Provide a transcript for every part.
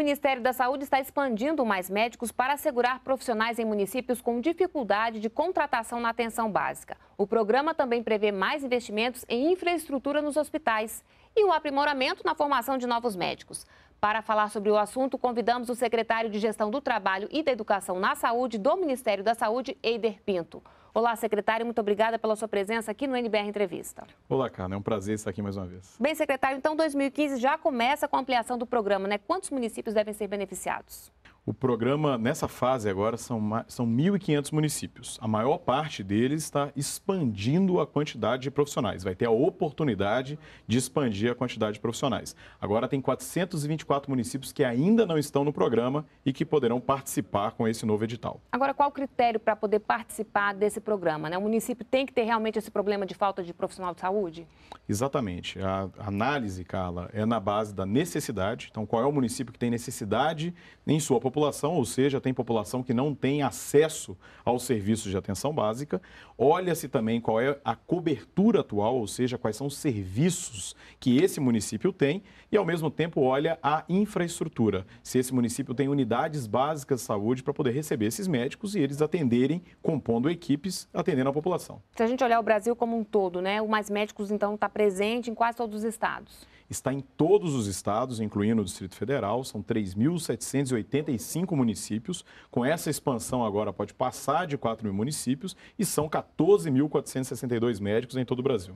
Ministério da Saúde está expandindo mais médicos para assegurar profissionais em municípios com dificuldade de contratação na atenção básica. O programa também prevê mais investimentos em infraestrutura nos hospitais e um aprimoramento na formação de novos médicos. Para falar sobre o assunto, convidamos o secretário de Gestão do Trabalho e da Educação na Saúde do Ministério da Saúde, Eider Pinto. Olá, secretário, muito obrigada pela sua presença aqui no NBR Entrevista. Olá, Carla, é um prazer estar aqui mais uma vez. Bem, secretário, então 2015 já começa com a ampliação do programa, né? Quantos municípios devem ser beneficiados? O programa, nessa fase agora, são, são 1.500 municípios. A maior parte deles está expandindo a quantidade de profissionais, vai ter a oportunidade de expandir a quantidade de profissionais. Agora tem 424 municípios que ainda não estão no programa e que poderão participar com esse novo edital. Agora, qual o critério para poder participar desse programa? Né? O município tem que ter realmente esse problema de falta de profissional de saúde? Exatamente. A análise, Carla, é na base da necessidade. Então, qual é o município que tem necessidade em sua população? população, ou seja, tem população que não tem acesso aos serviços de atenção básica. Olha-se também qual é a cobertura atual, ou seja, quais são os serviços que esse município tem e, ao mesmo tempo, olha a infraestrutura. Se esse município tem unidades básicas de saúde para poder receber esses médicos e eles atenderem, compondo equipes, atendendo a população. Se a gente olhar o Brasil como um todo, né, o Mais Médicos, então, está presente em quase todos os estados está em todos os estados, incluindo o Distrito Federal, são 3.785 municípios. Com essa expansão agora pode passar de 4 mil municípios e são 14.462 médicos em todo o Brasil.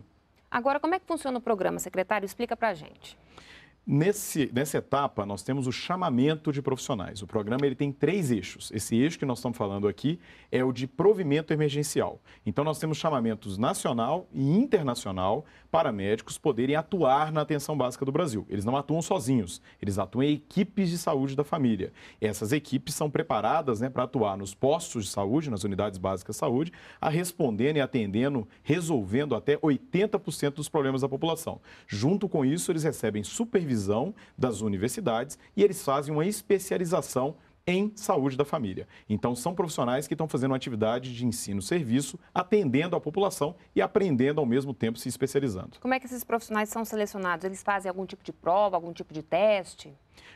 Agora, como é que funciona o programa, secretário? Explica para a gente. Nesse, nessa etapa, nós temos o chamamento de profissionais. O programa ele tem três eixos. Esse eixo que nós estamos falando aqui é o de provimento emergencial. Então, nós temos chamamentos nacional e internacional para médicos poderem atuar na atenção básica do Brasil. Eles não atuam sozinhos, eles atuam em equipes de saúde da família. Essas equipes são preparadas né, para atuar nos postos de saúde, nas unidades básicas de saúde, a respondendo e atendendo, resolvendo até 80% dos problemas da população. Junto com isso, eles recebem supervisão das universidades e eles fazem uma especialização em saúde da família. Então, são profissionais que estão fazendo uma atividade de ensino-serviço, atendendo a população e aprendendo ao mesmo tempo, se especializando. Como é que esses profissionais são selecionados? Eles fazem algum tipo de prova, algum tipo de teste?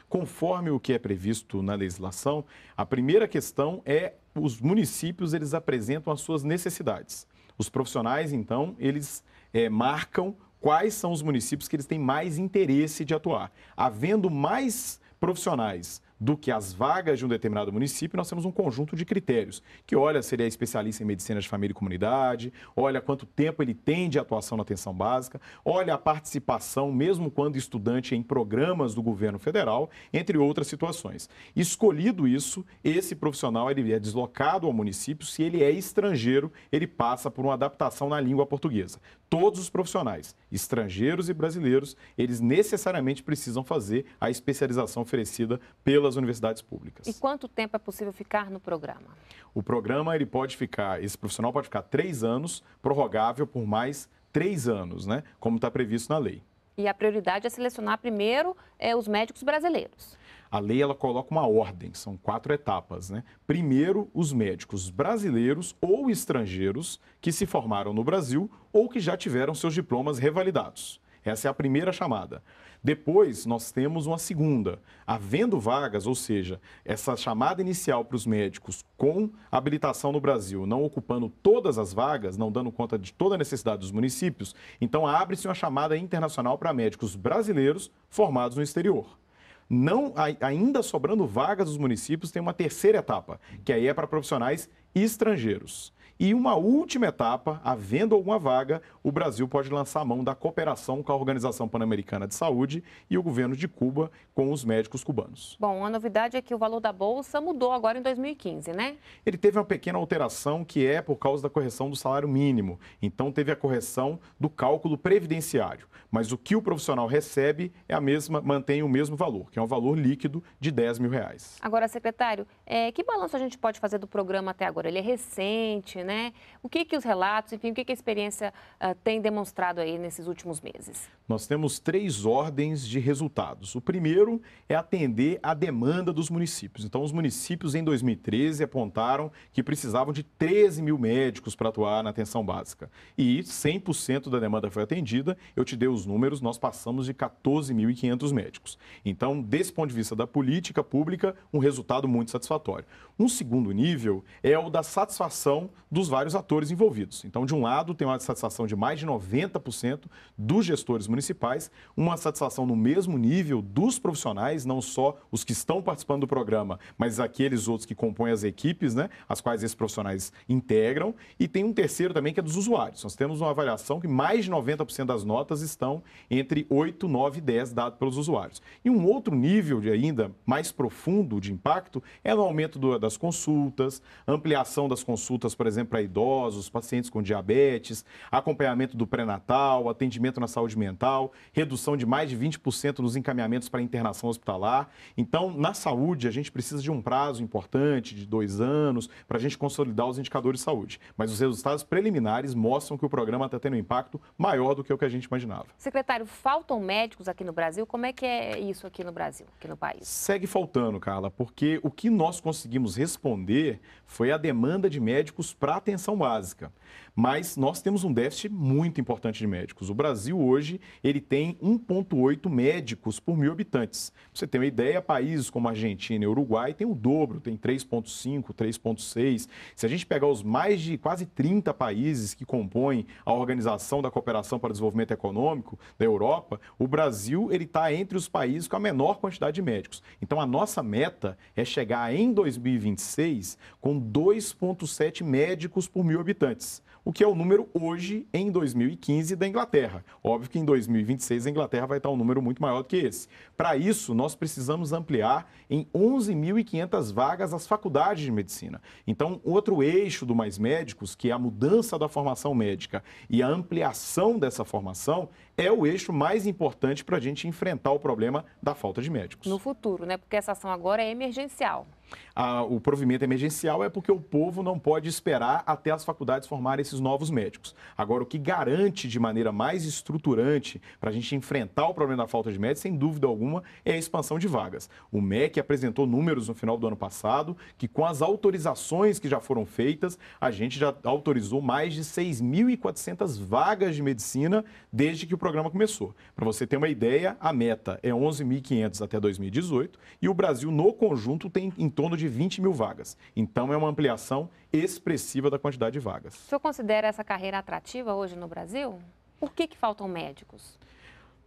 Conforme o que é previsto na legislação, a primeira questão é os municípios, eles apresentam as suas necessidades. Os profissionais, então, eles é, marcam quais são os municípios que eles têm mais interesse de atuar. Havendo mais profissionais do que as vagas de um determinado município, nós temos um conjunto de critérios, que olha se ele é especialista em medicina de família e comunidade, olha quanto tempo ele tem de atuação na atenção básica, olha a participação, mesmo quando estudante, em programas do governo federal, entre outras situações. Escolhido isso, esse profissional ele é deslocado ao município, se ele é estrangeiro, ele passa por uma adaptação na língua portuguesa todos os profissionais, estrangeiros e brasileiros, eles necessariamente precisam fazer a especialização oferecida pelas universidades públicas. E quanto tempo é possível ficar no programa? O programa ele pode ficar, esse profissional pode ficar três anos, prorrogável por mais três anos, né? Como está previsto na lei. E a prioridade é selecionar primeiro é, os médicos brasileiros. A lei ela coloca uma ordem, são quatro etapas, né? Primeiro, os médicos brasileiros ou estrangeiros que se formaram no Brasil ou que já tiveram seus diplomas revalidados. Essa é a primeira chamada. Depois, nós temos uma segunda. Havendo vagas, ou seja, essa chamada inicial para os médicos com habilitação no Brasil, não ocupando todas as vagas, não dando conta de toda a necessidade dos municípios, então abre-se uma chamada internacional para médicos brasileiros formados no exterior não ainda sobrando vagas dos municípios, tem uma terceira etapa, que aí é para profissionais estrangeiros. E uma última etapa, havendo alguma vaga, o Brasil pode lançar a mão da cooperação com a Organização Pan-Americana de Saúde e o governo de Cuba com os médicos cubanos. Bom, a novidade é que o valor da bolsa mudou agora em 2015, né? Ele teve uma pequena alteração que é por causa da correção do salário mínimo. Então teve a correção do cálculo previdenciário, mas o que o profissional recebe é a mesma, mantém o mesmo valor, que é um valor líquido de 10 mil reais. Agora, secretário, é, que balanço a gente pode fazer do programa até agora? Ele é recente, né? né? O que, que os relatos, enfim, o que, que a experiência uh, tem demonstrado aí nesses últimos meses? Nós temos três ordens de resultados. O primeiro é atender a demanda dos municípios. Então, os municípios em 2013 apontaram que precisavam de 13 mil médicos para atuar na atenção básica. E 100% da demanda foi atendida. Eu te dei os números, nós passamos de 14.500 médicos. Então, desse ponto de vista da política pública, um resultado muito satisfatório. Um segundo nível é o da satisfação do dos vários atores envolvidos. Então, de um lado, tem uma satisfação de mais de 90% dos gestores municipais, uma satisfação no mesmo nível dos profissionais, não só os que estão participando do programa, mas aqueles outros que compõem as equipes, né, as quais esses profissionais integram. E tem um terceiro também que é dos usuários. Nós temos uma avaliação que mais de 90% das notas estão entre 8, 9 e 10 dado pelos usuários. E um outro nível de ainda mais profundo de impacto é no aumento do, das consultas, ampliação das consultas, por exemplo, exemplo, para idosos, pacientes com diabetes, acompanhamento do pré-natal, atendimento na saúde mental, redução de mais de 20% nos encaminhamentos para internação hospitalar. Então, na saúde, a gente precisa de um prazo importante, de dois anos, para a gente consolidar os indicadores de saúde. Mas os resultados preliminares mostram que o programa está tendo um impacto maior do que o que a gente imaginava. Secretário, faltam médicos aqui no Brasil? Como é que é isso aqui no Brasil, aqui no país? Segue faltando, Carla, porque o que nós conseguimos responder foi a demanda de médicos para atenção básica mas nós temos um déficit muito importante de médicos. O Brasil hoje ele tem 1,8 médicos por mil habitantes. Pra você tem uma ideia, países como Argentina e Uruguai têm o dobro, tem 3,5, 3,6. Se a gente pegar os mais de quase 30 países que compõem a Organização da Cooperação para o Desenvolvimento Econômico da Europa, o Brasil ele está entre os países com a menor quantidade de médicos. Então a nossa meta é chegar em 2026 com 2,7 médicos por mil habitantes o que é o número hoje em 2015 da Inglaterra. Óbvio que em 2026 a Inglaterra vai estar um número muito maior do que esse. Para isso, nós precisamos ampliar em 11.500 vagas as faculdades de medicina. Então, outro eixo do Mais Médicos, que é a mudança da formação médica e a ampliação dessa formação, é o eixo mais importante para a gente enfrentar o problema da falta de médicos. No futuro, né? Porque essa ação agora é emergencial a, o provimento emergencial é porque o povo não pode esperar até as faculdades formarem esses novos médicos. Agora, o que garante de maneira mais estruturante para a gente enfrentar o problema da falta de médicos, sem dúvida alguma, é a expansão de vagas. O MEC apresentou números no final do ano passado que, com as autorizações que já foram feitas, a gente já autorizou mais de 6.400 vagas de medicina desde que o programa começou. Para você ter uma ideia, a meta é 11.500 até 2018 e o Brasil, no conjunto, tem em torno de 20 mil vagas. Então, é uma ampliação expressiva da quantidade de vagas. O senhor considera essa carreira atrativa hoje no Brasil? Por que, que faltam médicos?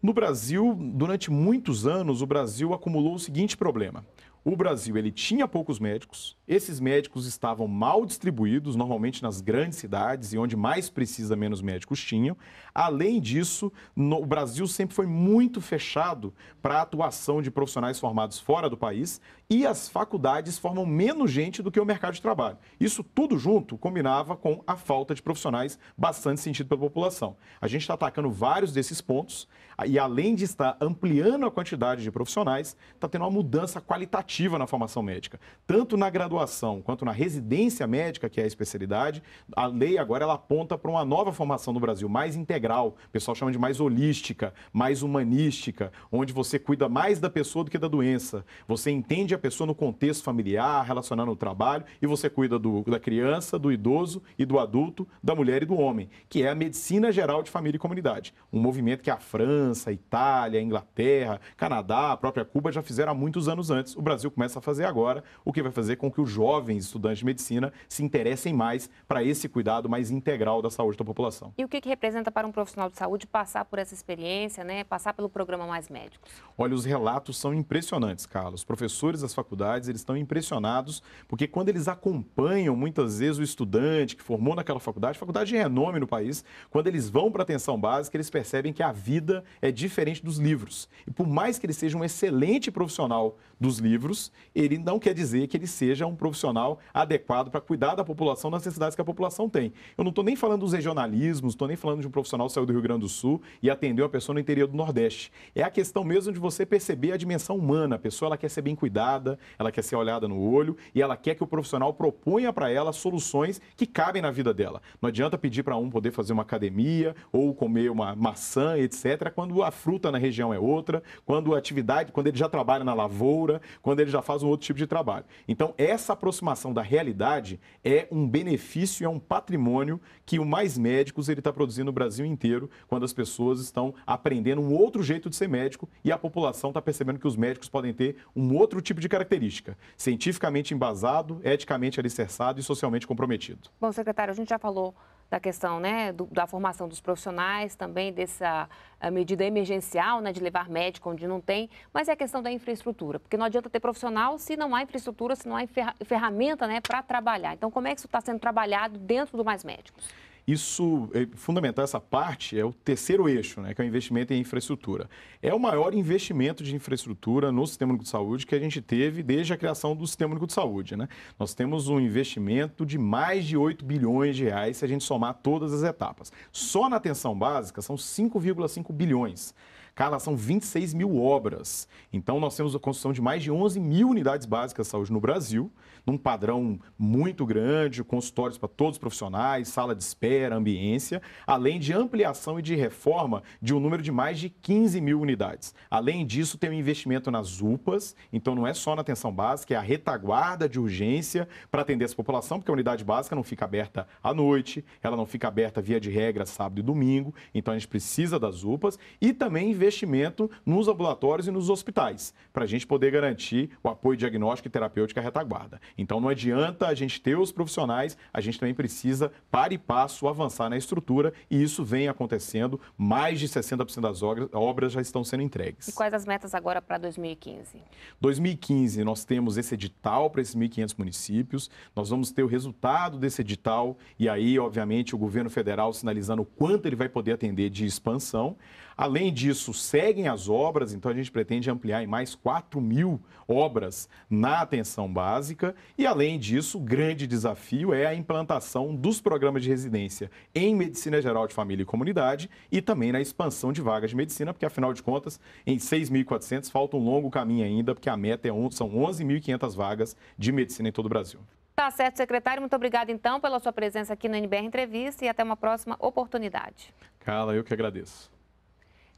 No Brasil, durante muitos anos, o Brasil acumulou o seguinte problema. O Brasil ele tinha poucos médicos, esses médicos estavam mal distribuídos, normalmente nas grandes cidades e onde mais precisa menos médicos tinham. Além disso, no, o Brasil sempre foi muito fechado para a atuação de profissionais formados fora do país e as faculdades formam menos gente do que o mercado de trabalho. Isso tudo junto combinava com a falta de profissionais bastante sentido pela população. A gente está atacando vários desses pontos e, além de estar ampliando a quantidade de profissionais, está tendo uma mudança qualitativa na formação médica, tanto na graduação quanto na residência médica, que é a especialidade. A lei agora ela aponta para uma nova formação no Brasil, mais integral, o pessoal chama de mais holística, mais humanística, onde você cuida mais da pessoa do que da doença. Você entende a pessoa no contexto familiar, relacionado no trabalho, e você cuida do, da criança, do idoso e do adulto, da mulher e do homem, que é a medicina geral de família e comunidade. Um movimento que a França, a Itália, a Inglaterra, Canadá, a própria Cuba já fizeram há muitos anos antes. O Brasil começa a fazer agora, o que vai fazer com que os jovens estudantes de medicina se interessem mais para esse cuidado mais integral da saúde da população. E o que, que representa para um profissional de saúde passar por essa experiência, né? passar pelo programa Mais Médicos? Olha, os relatos são impressionantes, Carlos. Professores da das faculdades, eles estão impressionados, porque quando eles acompanham muitas vezes o estudante que formou naquela faculdade, faculdade de renome no país, quando eles vão para a atenção básica, eles percebem que a vida é diferente dos livros. E por mais que ele seja um excelente profissional dos livros, ele não quer dizer que ele seja um profissional adequado para cuidar da população nas necessidades que a população tem. Eu não estou nem falando dos regionalismos, estou nem falando de um profissional que saiu do Rio Grande do Sul e atendeu a pessoa no interior do Nordeste. É a questão mesmo de você perceber a dimensão humana. A pessoa ela quer ser bem cuidada, olhada, ela quer ser olhada no olho e ela quer que o profissional proponha para ela soluções que cabem na vida dela. Não adianta pedir para um poder fazer uma academia ou comer uma maçã, etc., quando a fruta na região é outra, quando a atividade, quando ele já trabalha na lavoura, quando ele já faz um outro tipo de trabalho. Então, essa aproximação da realidade é um benefício, é um patrimônio que o Mais Médicos ele está produzindo no Brasil inteiro, quando as pessoas estão aprendendo um outro jeito de ser médico e a população está percebendo que os médicos podem ter um outro tipo tipo de característica: cientificamente embasado, eticamente alicerçado e socialmente comprometido. Bom, secretário, a gente já falou da questão né, do, da formação dos profissionais, também dessa eh, medida emergencial né, de levar médico onde não tem, mas é a questão da infraestrutura, porque não adianta ter profissional se não há infraestrutura, se não há ferramenta né, para trabalhar. Então, como é que isso está sendo trabalhado dentro do Mais Médicos? Isso é fundamental, essa parte é o terceiro eixo, né, que é o investimento em infraestrutura. É o maior investimento de infraestrutura no Sistema Único de Saúde que a gente teve desde a criação do Sistema Único de Saúde. Né? Nós temos um investimento de mais de 8 bilhões de reais se a gente somar todas as etapas. Só na atenção básica são 5,5 bilhões. Carla, são 26 mil obras. Então, nós temos a construção de mais de 11 mil unidades básicas de saúde no Brasil, num padrão muito grande, consultórios para todos os profissionais, sala de espera, ambiência, além de ampliação e de reforma de um número de mais de 15 mil unidades. Além disso, tem um investimento nas UPAs, então não é só na atenção básica, é a retaguarda de urgência para atender essa população, porque a unidade básica não fica aberta à noite, ela não fica aberta via de regra sábado e domingo, então a gente precisa das UPAs e também investimento nos ambulatórios e nos hospitais, para a gente poder garantir o apoio diagnóstico e terapêutico à retaguarda. Então não adianta a gente ter os profissionais, a gente também precisa, para e passo, avançar na estrutura e isso vem acontecendo. Mais de 60% das obras já estão sendo entregues. E quais as metas agora para 2015? 2015, nós temos esse edital para esses 1.500 municípios, nós vamos ter o resultado desse edital e aí, obviamente, o governo federal sinalizando o quanto ele vai poder atender de expansão. Além disso, isso, seguem as obras, então a gente pretende ampliar em mais 4 mil obras na atenção básica. E, além disso, o grande desafio é a implantação dos programas de residência em medicina geral de família e comunidade e também na expansão de vagas de medicina, porque, afinal de contas, em 6.400 falta um longo caminho ainda, porque a meta é, são 11.500 vagas de medicina em todo o Brasil. Tá certo, secretário. Muito obrigada, então, pela sua presença aqui no NBR Entrevista e até uma próxima oportunidade. Carla, eu que agradeço.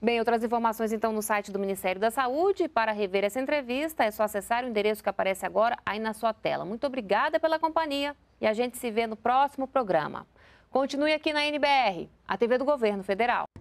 Bem, outras informações então no site do Ministério da Saúde. Para rever essa entrevista, é só acessar o endereço que aparece agora aí na sua tela. Muito obrigada pela companhia e a gente se vê no próximo programa. Continue aqui na NBR, a TV do Governo Federal.